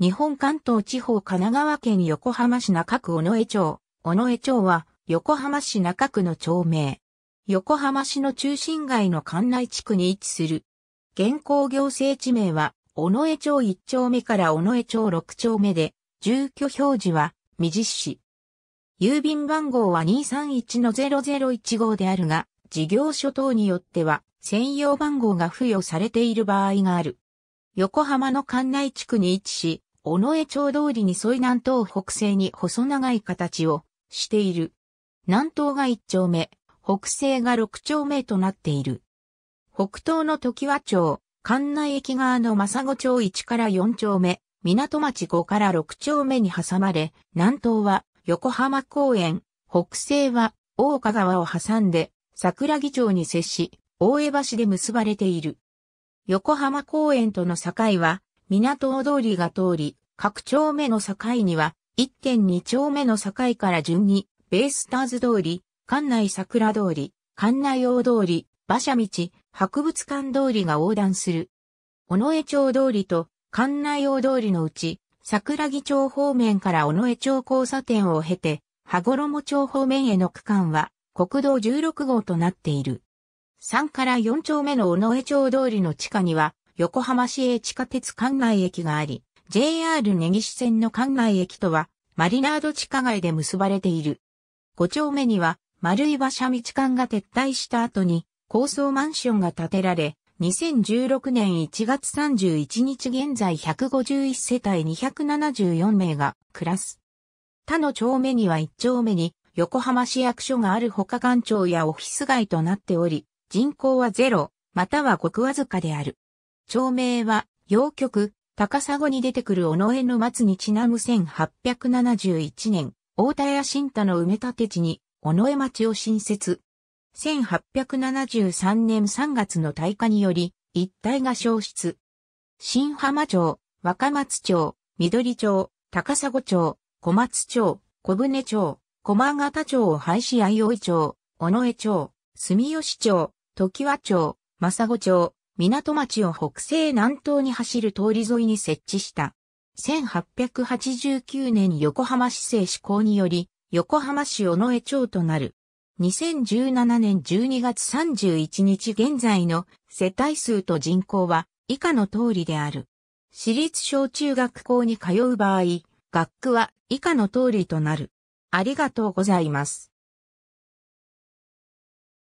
日本関東地方神奈川県横浜市中区尾上町。尾上町は横浜市中区の町名。横浜市の中心街の関内地区に位置する。現行行政地名は、尾上町1丁目から尾上町6丁目で、住居表示は、未実施。郵便番号は231-0015号であるが、事業所等によっては、専用番号が付与されている場合がある。横浜の関内地区に位置し、尾上町通りに沿い南東北西に細長い形をしている。南東が1丁目、北西が6丁目となっている。北東の時和町、関内駅側の正子町1から4丁目、港町5から6丁目に挟まれ、南東は横浜公園、北西は大岡川を挟んで桜木町に接し、大江橋で結ばれている。横浜公園との境は港大通りが通り、各丁目の境には、1.2丁目の境から順に、ベイスターズ通り、館内桜通り、館内大通り、馬車道、博物館通りが横断する。尾上町通りと館内大通りのうち、桜木町方面から尾上町交差点を経て、羽衣町方面への区間は国道16号となっている。3から4丁目の尾上町通りの地下には、横浜市営地下鉄関内駅があり、JR 根岸線の関内駅とは、マリナード地下街で結ばれている。5丁目には、丸い馬車道館が撤退した後に、高層マンションが建てられ、2016年1月31日現在151世帯274名が暮らす。他の丁目には1丁目に横浜市役所がある他官庁やオフィス街となっており、人口はゼロ、またはごくわずかである。町名は、洋曲、高砂に出てくる尾上の松にちなむ1871年、大田屋新田の埋め立て地に、尾上町を新設。1873年3月の大火により、一帯が消失。新浜町、若松町、緑町、高砂町、小松町、小舟町、駒形町を廃止愛生町、尾上町、住吉町、時和町、正子町、港町を北西南東に走る通り沿いに設置した。1889年横浜市政施行により、横浜市尾上町となる。2017年12月31日現在の世帯数と人口は以下の通りである。私立小中学校に通う場合、学区は以下の通りとなる。ありがとうございます。